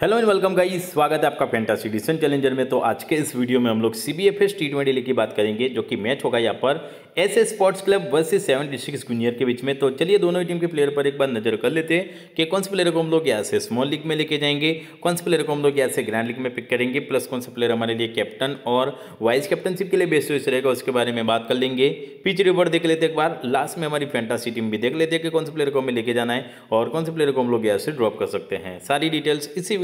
hello and welcome guys स्वागत है आपका फैंटासी डिसन चैलेंजर में तो आज के इस वीडियो में हम लोग C B F S T twenty की बात करेंगे जो कि मैच होगा यहाँ पर S S sports club versus seven districts junior के बीच में तो चलिए दोनों टीम के प्लेयर पर एक बार नजर कर लेते हैं कि कौन से प्लेयर को हम लोग यहाँ से स्मॉल लीग में लेके जाएंगे कौन से प्लेयर को हम लोग यहाँ से ग्रैंड लीग में पिक करेंगे प्लस कौन से प्लेयर हमारे लिए कैप्टन और वाइस कैप्टनशिप के लिए बेस्ट चॉइस रहेगा उसके बारे में बात कर लेंगे पिच रिपोर्ट देख लेते एक बार लास्ट में हमारी फैंटासी टीम भी देख लेते हैं कि कौन से प्लेयर को हमें लेके जाना है और कौन से प्लेयर को हम लोग यहाँ से ड्रॉप कर सकते हैं सारी डिटेल्स इसी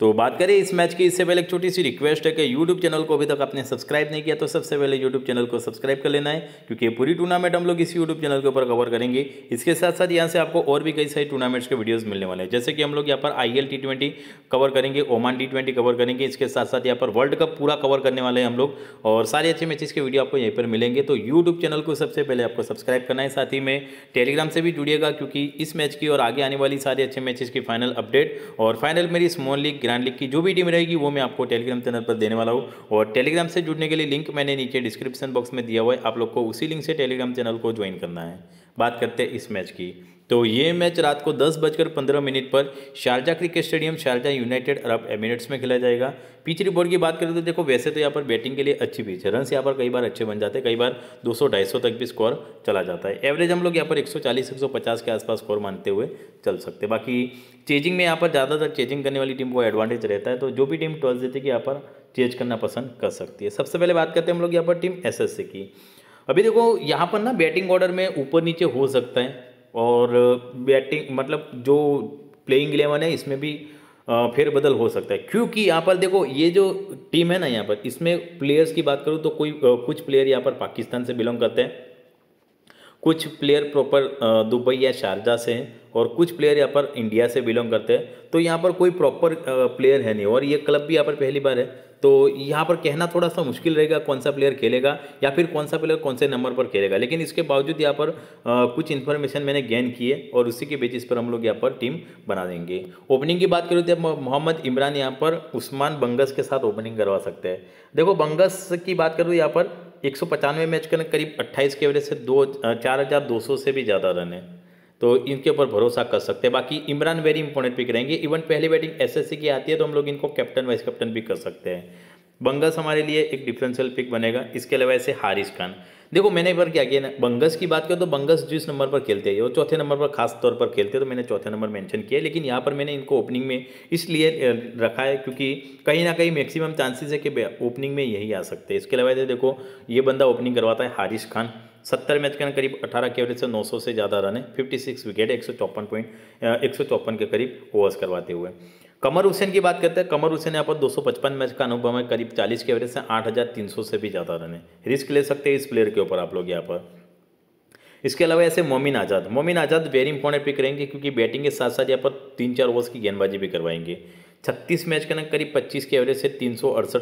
तो बात करें इस मैच की इससे पहले एक छोटी सी रिक्वेस्ट है कि यूट्यूब चैनल को अभी तक आपने सब्सक्राइब नहीं किया तो सबसे पहले यूट्यूब चैनल को सब्सक्राइब कर लेना है क्योंकि पूरी टूर्नामेंट हम लोग इस यूट्यूब चैनल के ऊपर कवर करेंगे इसके साथ साथ यहाँ से आपको और भी कई सारी टूर्नामेंट्स के वीडियोज़ मिलने वाले हैं जैसे कि हम लोग यहाँ पर I L T twenty cover करेंगे ओमान टी ट्वेंटी कवर करेंगे इसके साथ साथ यहाँ पर वर्ल्ड कप पूरा कवर करने वाले हैं हम लोग और सारे अच्छे मैचेस के वीडियो आपको यहीं पर मिलेंगे तो यूट्यूब चैनल को सबसे पहले आपको सब्सक्राइब करना है साथ ही में टेलीग्राम से भी जुड़िएगा क्योंकि इस मैच की और आगे आने वाली सारे अच्छे मैचेस की फाइनल अपडेट और फाइनल मेरी स्मॉल लीग ग्रांड लिख की जो भी टीम रहेगी वो मैं आपको टेलीग्राम चैनल पर देने वाला हूँ और टेलीग्राम से जुड़ने के लिए लिंक मैंने नीचे डिस्क्रिप्शन बॉक्स में दिया हुआ है आप लोग को उसी लिंक से टेलीग्राम चैनल को ज्वाइन करना है बात करते हैं इस मैच की तो ये मैच रात को दस बजकर पंद्रह मिनट पर Sharjah cricket stadium Sharjah United Arab Emirates में खेला जाएगा पिच रिपोर्ट की बात करें तो देखो वैसे तो यहाँ पर बैटिंग के लिए अच्छी पिच है रन यहाँ पर कई बार अच्छे बन जाते हैं कई बार 200 250 तक भी स्कोर चला जाता है एवरेज हम लोग यहाँ पर 140 150 के आसपास स्कोर मानते हुए चल सकते बाकी चेजिंग में यहाँ पर ज़्यादातर चेजिंग करने वाली टीम को एडवांटेज रहता है तो जो भी टीम टॉस देती है यहाँ पर चेज करना पसंद कर सकती है सबसे पहले बात करते हैं हम लोग यहाँ पर टीम एस की अभी देखो यहाँ पर ना बैटिंग ऑर्डर में ऊपर नीचे हो सकता है और बैटिंग मतलब जो प्लेइंग इलेवन है इसमें भी फिर बदल हो सकता है क्योंकि यहाँ पर देखो ये जो टीम है ना यहाँ पर इसमें प्लेयर्स की बात करूँ तो कोई कुछ प्लेयर यहाँ पर पाकिस्तान से बिलोंग करते हैं कुछ प्लेयर प्रॉपर दुबई या शारजा से हैं और कुछ प्लेयर यहाँ पर इंडिया से बिलोंग करते हैं तो यहाँ पर कोई प्रॉपर प्लेयर है नहीं और ये क्लब भी यहाँ पर पहली बार है तो यहाँ पर कहना थोड़ा सा मुश्किल रहेगा कौन सा प्लेयर खेलेगा या फिर कौन सा प्लेयर कौन से नंबर पर खेलेगा लेकिन इसके बावजूद यहाँ पर आ, कुछ इन्फॉर्मेशन मैंने गेन की है और उसी के बेचिस पर हम लोग यहाँ पर टीम बना देंगे ओपनिंग की बात करें तो मोहम्मद इमरान यहाँ पर उस्मान बंगस के साथ ओपनिंग करवा सकते हैं देखो बंगस की बात करूँ यहाँ पर एक मैच के करीब अट्ठाईस के एवरेज से दो चार से भी ज़्यादा रन है तो इनके ऊपर भरोसा कर सकते हैं बाकी इमरान वेरी इंपॉर्टेंट पिक रहेंगे इवन पहली बैटिंग एसएससी की आती है तो हम लोग इनको कैप्टन वाइस कैप्टन भी कर सकते हैं बंगस हमारे लिए एक डिफरेंशियल पिक बनेगा इसके अलावा ऐसे हारिस खान देखो मैंने एक बार क्या किया ना बंगस की बात करें तो बंगस जिस नंबर पर खेलते हैं वो चौथे नंबर पर खास तौर पर खेलते हैं तो मैंने चौथे नंबर मेंशन किया लेकिन यहाँ पर मैंने इनको ओपनिंग में इसलिए रखा है क्योंकि कहीं ना कहीं मैक्सिमम चांसेस है कि ओपनिंग में यही आ सकते हैं इसके अलावा देखो ये बंदा ओपनिंग करवाता है हारिस खान सत्तर मैच के अंदर करीब अठारह के एवरेज से नौ सौ से ज़्यादा रन है फिफ्टी सिक्स विकेट एक सौ चौपन पॉइंट एक सौ चौपन के करीब ओवर्स करवाते हुए कमर हुसैन की बात करते हैं कमर हुसैन यहाँ पर 255 मैच का अनुभव है करीब 40 के एवरेज से 8,300 से भी ज़्यादा रन है रिस्क ले सकते हैं इस प्लेयर के ऊपर आप लोग यहाँ पर इसके अलावा ऐसे मोमिन आज़ाद मोमिन आज़ाद वेरी इंपॉर्टेंट पिक रहेंगे क्योंकि बैटिंग के साथ साथ यहाँ पर तीन चार ओवर्स की गेंदबाजी भी करवाएंगे छत्तीस मैच के अंदर करीब पच्चीस के एवरेज से तीन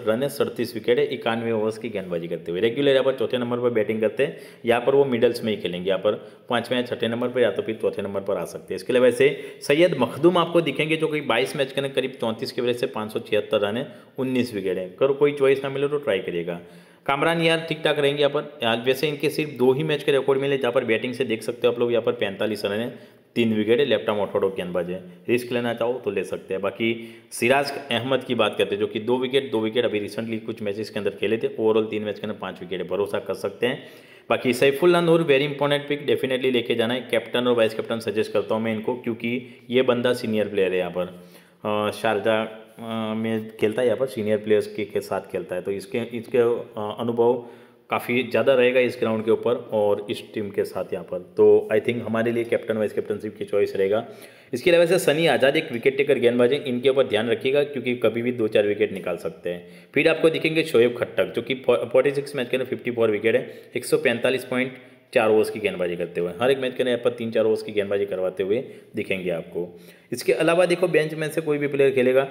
रन है सड़तीस विकेट है इक्यानवे ओवर्स की गेंदबाजी करते हुए रेगुलर यहाँ पर चौथे नंबर पर बैटिंग करते हैं यहाँ पर वो मिडल्स में ही खेलेंगे यहाँ पर पाँचवें या छठे नंबर पर या तो फिर चौथे नंबर पर आ सकते हैं इसके अलावा वैसे सैयद मखदूम आपको दिखेंगे जो कि बाईस मैच के अंदर करीब चौंतीस के एवरेज से पाँच रन है उन्नीस विकेट है अगर कोई चॉइस ना मिले तो ट्राई करिएगा कामरान यार ठीक ठाक रहेंगे यहाँ पर वैसे इनके सिर्फ दो ही मैच के रिकॉर्ड मिले जहाँ पर बैटिंग से देख सकते हो आप लोग यहाँ पर पैंतालीस रन है तीन विकेट है लेफ्ट आर्म ऑर्थोडॉक गेंदबाज है रिस्क लेना चाहो तो ले सकते हैं बाकी सिराज अहमद की बात करते हैं जो कि दो विकेट दो विकेट अभी रिसेंटली कुछ मैचेस के अंदर खेले थे ओवरऑल तीन मैच के अंदर पाँच विकेट है भरोसा कर सकते हैं बाकी Saifullah Noor very important pick definitely लेके जाना है कैप्टन और वाइस कैप्टन सजेस्ट करता हूँ मैं इनको क्योंकि ये बंदा सीनियर प्लेयर है यहाँ पर शारजा में खेलता है यहाँ पर सीनियर प्लेयर्स के साथ खेलता है तो इसके इसके अनुभव काफ़ी ज़्यादा रहेगा इस ग्राउंड के ऊपर और इस टीम के साथ यहाँ पर तो आई थिंक हमारे लिए कैप्टन वाइस कैप्टनशिप की चॉइस रहेगा इसके अलावा से सनी आज़ाद एक विकेट टेकर गेंदबाज है इनके ऊपर ध्यान रखिएगा क्योंकि कभी भी दो चार विकेट निकाल सकते हैं फिर आपको दिखेंगे शोएब खट्टक जो कि फोर्टी सिक्स मैच के अंदर फिफ्टी फोर विकेट है एक सौ पैंतालीस पॉइंट चार ओवर्स की गेंदबाजी करते हुए हर एक मैच के अंदर पर तीन चार ओवर्स की गेंदबाजी करवाते हुए दिखेंगे आपको इसके अलावा देखो बेंच में से कोई भी प्लेयर खेलेगा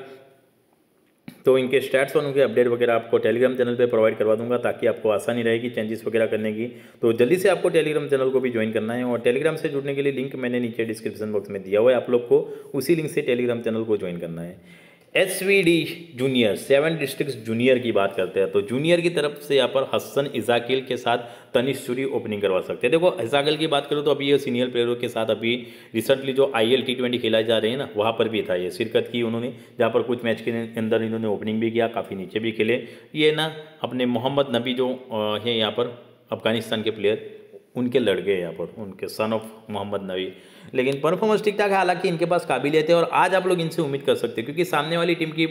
तो इनके स्टैट्स और उनके अपडेट वगैरह आपको टेलीग्राम चैनल पे प्रोवाइड करवा दूंगा ताकि आपको आसानी रहेगी चेंजेस वगैरह करने की तो जल्दी से आपको टेलीग्राम चैनल को भी ज्वाइन करना है और टेलीग्राम से जुड़ने के लिए लिंक मैंने नीचे डिस्क्रिप्शन बॉक्स में दिया हुआ है आप लोग को उसी लिंक से टेलीग्राम चैनल को ज्वाइन करना है S V D junior seven district junior की बात करते हैं तो जूनियर की तरफ से यहाँ पर हसन इजाकिल के साथ तनिशुरी ओपनिंग करवा सकते हैं देखो इजाकिल की बात करूँ तो अभी ये सीनियर प्लेयरों के साथ अभी रिसेंटली जो आई एल टी ट्वेंटी खेला जा रहे हैं ना वहाँ पर भी था ये शिरकत की उन्होंने जहाँ पर कुछ मैच के अंदर इन्होंने ओपनिंग भी किया काफ़ी नीचे भी खेले ये ना अपने मोहम्मद नबी जो है यहाँ पर अफगानिस्तान के प्लेयर उनके लड़के यहाँ पर उनके सन ऑफ मोहम्मद नबी लेकिन परफॉर्मेंस ठीक ठाक है हालांकि इनके पास काबिलियत है और आज आप लोग इनसे उम्मीद कर सकते हैं क्योंकि सामने वाली टीम की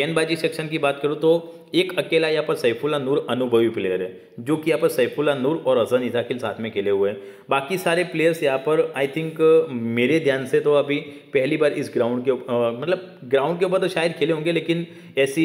गेंदबाजी सेक्शन की बात करूँ तो एक अकेला यहाँ पर सैफुल्ला नूर अनुभवी प्लेयर है जो कि यहाँ पर सैफुल्ला नूर और हसन इसाकिल साथ में खेले हुए हैं बाकी सारे प्लेयर्स यहाँ पर आई थिंक मेरे ध्यान से तो अभी पहली बार इस ग्राउंड के मतलब ग्राउंड के ऊपर तो शायद खेले होंगे लेकिन ऐसी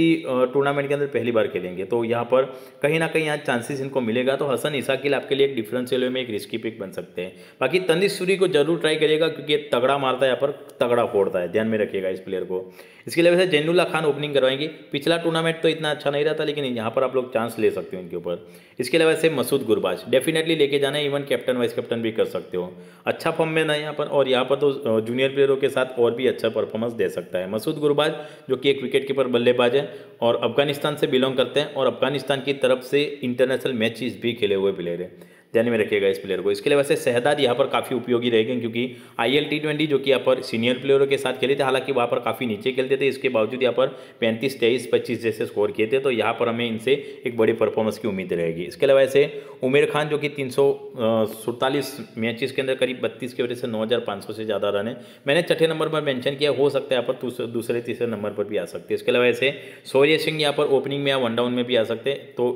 टूर्नामेंट के अंदर पहली बार खेलेंगे तो यहाँ पर कहीं ना कहीं यहाँ चांसेस इनको मिलेगा तो हसन इसाकिल आपके लिए एक डिफरेंशियल में एक रिस्की पिक बन सकते हैं बाकी सूरी को जरूर ट्राई करिएगा क्योंकि तगड़ा मारता है यहाँ पर तगड़ा फोड़ता है ध्यान में रखिएगा इस प्लेयर को इसके लिए वैसे जैनुल्ला खान ओपनिंग करवाएंगे पिछला टूर्नामेंट तो इतना अच्छा ज़्यादा नहीं रहता लेकिन यहाँ पर आप लोग चांस ले सकते हो इनके ऊपर इसके अलावा से मसूद गुरबाज डेफिनेटली लेके जाना है इवन कैप्टन वाइस कैप्टन भी कर सकते हो अच्छा फॉर्म में ना यहाँ पर और यहाँ पर तो जूनियर प्लेयरों के साथ और भी अच्छा परफॉर्मेंस दे सकता है मसूद गुरबाज जो कि एक विकेट कीपर बल्लेबाज है और अफगानिस्तान से बिलोंग करते हैं और अफगानिस्तान की तरफ से इंटरनेशनल मैचेस भी खेले हुए प्लेयर है ध्यान में रखिएगा इस प्लेयर को इसके लिए वैसे सहदाद यहाँ पर काफ़ी उपयोगी रहेगी क्योंकि आई एल टी ट्वेंटी जो कि यहाँ पर सीनियर प्लेयरों के साथ खेले थे हालांकि वहाँ पर काफ़ी नीचे खेलते थे इसके बावजूद यहाँ पर पैंतीस तेईस पच्चीस जैसे स्कोर किए थे तो यहाँ पर हमें इनसे एक बड़ी परफॉर्मेंस की उम्मीद रहेगी इसके अलावा ऐसे उमेर खान जो कि तीन सौ मैचेस के अंदर करीब बत्तीस की वजह से नौ से ज़्यादा रन है मैंने छठे नंबर पर मैंशन किया हो सकता है यहाँ पर दूसरे तीसरे नंबर पर भी आ सकते हैं इसके अलावा ऐसे सूर्य सिंह यहाँ पर ओपनिंग में या वन डाउन में भी आ सकते हैं तो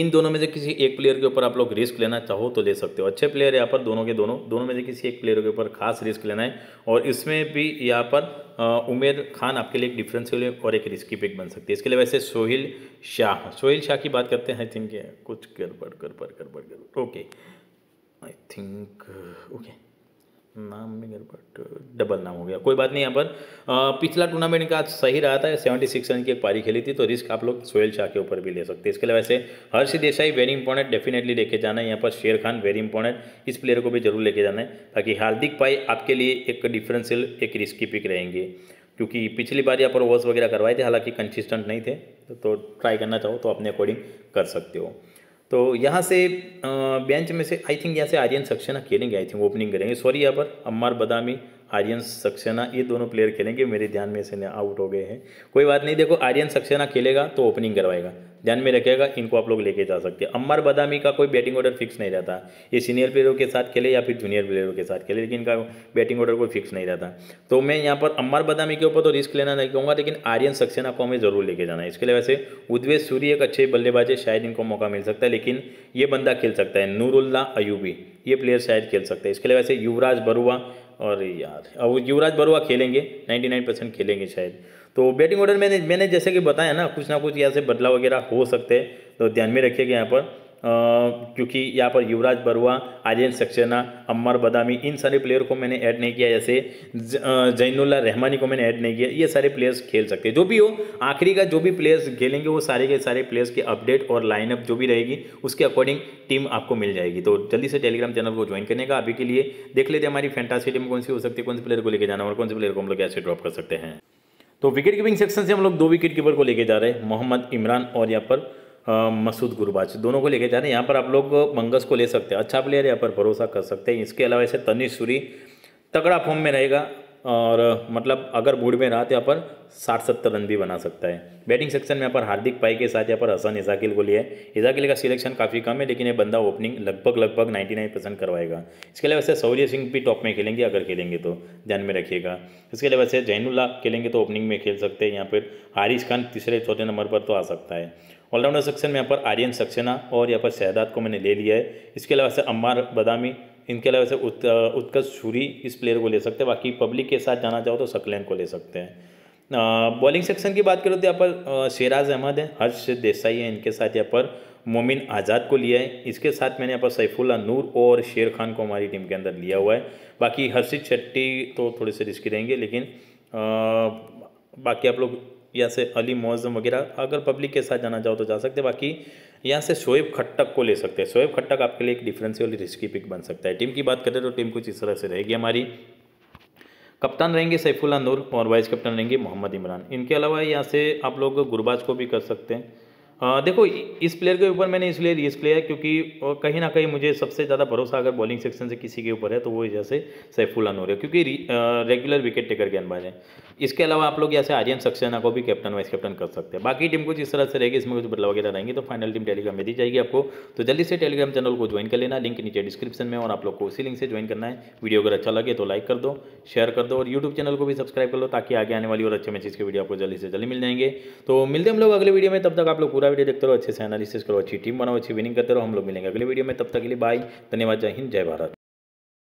इन दोनों में से किसी एक प्लेयर के ऊपर आप लोग रिस्क लेना चाहो तो ले सकते हो अच्छे प्लेयर यहाँ पर दोनों के दोनों दोनों में से किसी एक प्लेयर के ऊपर खास रिस्क लेना है और इसमें भी यहाँ पर उमेर खान आपके लिए एक डिफरेंशियल और एक रिस्की पिक बन सकती है इसके लिए वैसे सोहिल शाह सोहिल शाह की बात करते हैं आई थिंक कुछ गड़बड़ गड़बड़ गड़बड़ गड़बड़ ओके आई थिंक ओके नाम नहीं कर बट डबल नाम हो गया कोई बात नहीं यहाँ पर पिछला टूर्नामेंट का सही रहा था सेवेंटी सिक्स रन की एक पारी खेली थी तो रिस्क आप लोग सोहेल शाह के ऊपर भी ले सकते हैं इसके अलावा वैसे Harsh Desai very important definitely लेके जाना है यहाँ पर शेर खान वेरी इंपॉर्टेंट इस प्लेयर को भी जरूर लेके जाना है ताकि हार्दिक पाई आपके लिए एक डिफरेंशियल एक रिस्की पिक रहेंगे क्योंकि पिछली बार यहाँ पर ओवर्स वगैरह करवाए थे हालांकि कंसिस्टेंट नहीं थे तो ट्राई तो करना चाहो तो अपने अकॉर्डिंग कर सकते हो तो यहाँ से बेंच में से आई थिंक यहाँ से आर्यन सक्सेना खेलेंगे आई थिंक ओपनिंग करेंगे सॉरी यहाँ पर अम्मार बदामी आर्यन सक्सेना ये दोनों प्लेयर खेलेंगे मेरे ध्यान में से आउट हो गए हैं कोई बात नहीं देखो आर्यन सक्सेना खेलेगा तो ओपनिंग करवाएगा ध्यान में रखिएगा इनको आप लोग लेके जा सकते हैं अमर बदामी का कोई बैटिंग ऑर्डर फिक्स नहीं रहता ये सीनियर प्लेयरों के साथ खेले या फिर जूनियर प्लेयरों के साथ खेले लेकिन इनका बैटिंग ऑर्डर कोई फिक्स नहीं रहता तो मैं यहाँ पर अमर बदामी के ऊपर तो रिस्क लेना नहीं कहूँगा लेकिन आर्यन सक्सेना को हमें ज़रूर लेके जाना है इसके लिए वैसे उद्वेश सूर्य एक अच्छे बल्लेबाज है शायद इनको मौका मिल सकता है लेकिन ये बंदा खेल सकता है नूरुल्ला अयूबी ये प्लेयर शायद खेल सकता है इसके लिए वैसे युवराज बरुआ और यार अब युवराज बरुआ खेलेंगे नाइन परसेंट खेलेंगे शायद तो बैटिंग ऑर्डर मैंने मैंने जैसे कि बताया ना कुछ ना कुछ यहाँ से बदलाव वगैरह हो सकते हैं तो ध्यान में रखिएगा यहाँ पर क्योंकि यहाँ पर युवराज बरुआ आर्यन सक्सेना अमर बदामी इन सारे प्लेयर को मैंने ऐड नहीं किया जैसे जैनुल्ला रहमानी को मैंने ऐड नहीं किया ये सारे प्लेयर्स खेल सकते हैं जो भी हो आखिरी का जो भी प्लेयर्स खेलेंगे वो सारे के सारे प्लेयर्स के अपडेट और लाइनअप जो भी रहेगी उसके अकॉर्डिंग टीम आपको मिल जाएगी तो जल्दी से टेलीग्राम चैनल को ज्वाइन करने का अभी के लिए देख लेते हमारी फैंटासी टीम कौन सी हो सकती है कौन से प्लेयर को लेकर जाना और कौन से प्लेयर को हम लोग कैसे ड्रॉप कर सकते हैं तो विकेट कीपिंग सेक्शन से हम लोग दो विकेट कीपर को लेके जा रहे हैं मोहम्मद इमरान और यहाँ पर मसूद गुरबाज दोनों को लेके जा रहे हैं यहाँ पर आप लोग मंगस को ले सकते हैं अच्छा प्लेयर यहाँ पर भरोसा कर सकते हैं इसके अलावा ऐसे तनिश सूरी तगड़ा फॉर्म में रहेगा और मतलब अगर मूड में रहा तो यहाँ पर साठ सत्तर रन भी बना सकता है बैटिंग सेक्शन में यहाँ पर हार्दिक पाई के साथ यहाँ पर हसन इजाकिल को लिया है इजाकिल का सिलेक्शन काफ़ी कम है लेकिन ये बंदा ओपनिंग लगभग लगभग 99 परसेंट करवाएगा इसके अलावा वैसे सौर्य सिंह भी टॉप में खेलेंगे अगर खेलेंगे तो ध्यान में रखिएगा इसके अलावा वैसे जैनुल्ला खेलेंगे तो ओपनिंग में खेल सकते हैं या फिर हारिश खान तीसरे चौथे नंबर पर तो आ सकता है ऑलराउंडर सेक्शन में यहाँ पर आर्यन सक्सेना और यहाँ पर शहदाद को मैंने ले लिया है इसके अलावा से अम्बार बदामी इनके अलावा वैसे उत, उत्कर्ष छुरी इस प्लेयर को ले सकते हैं बाकी पब्लिक के साथ जाना चाहो तो सकलैन को ले सकते हैं बॉलिंग सेक्शन की बात करो तो यहाँ पर शेराज अहमद है हर्ष देसाई है इनके साथ यहाँ पर मोमिन आज़ाद को लिया है इसके साथ मैंने यहाँ पर सैफुल्ला नूर और शेर खान को हमारी टीम के अंदर लिया हुआ है बाकी हर्षित शेट्टी तो थोड़े से रिस्की रहेंगे लेकिन आ, बाकी आप लोग या से अली मुआज़म वगैरह अगर पब्लिक के साथ जाना चाहो तो जा सकते बाकी यहाँ से शोएब खट्टक को ले सकते हैं शोएब खट्टक आपके लिए एक डिफरेंशियल रिस्की पिक बन सकता है टीम की बात करें तो टीम कुछ इस तरह से रहेगी हमारी कप्तान रहेंगे सैफुल्ला नूर और वाइस कैप्टन रहेंगे मोहम्मद इमरान इनके अलावा यहाँ से आप लोग गुरबाज को भी कर सकते हैं आ, देखो इस प्लेयर के ऊपर मैंने इसलिए रिस्क लिया है क्योंकि कहीं ना कहीं मुझे सबसे ज़्यादा भरोसा अगर बॉलिंग सेक्शन से किसी के ऊपर है तो वो जैसे सैफुल है क्योंकि रेगुलर विकेट टेकर गेंदबाज है इसके अलावा आप लोग जैसे आर्यन सक्सेना को भी कैप्टन वाइस कैप्टन कर सकते हैं बाकी टीम कुछ इस तरह से रहेगी इसमें कुछ बदलाव वगैरह रहेंगे तो फाइनल टीम टेलीग्राम में दी जाएगी आपको तो जल्दी से टेलीग्राम चैनल को ज्वाइन कर लेना लिंक नीचे डिस्क्रिप्शन में और आप लोग को उसी लिंक से ज्वाइन करना है वीडियो अगर अच्छा लगे तो लाइक कर दो शेयर कर दो और यूट्यूब चैनल को भी सब्सक्राइब कर लो ताकि आगे आने वाली और अच्छे मैचेस के वीडियो आपको जल्दी से जल्दी मिल जाएंगे तो मिलते हम लोग अगले वीडियो में तब तक आप लोग पूरा वीडियो देखते रहो अच्छे से एनालिसिस करो अच्छी टीम बनाओ अच्छी विनिंग करते रहो हम लोग मिलेंगे अगले वीडियो में तब तक के लिए बाय धन्यवाद जय हिंद जय भारत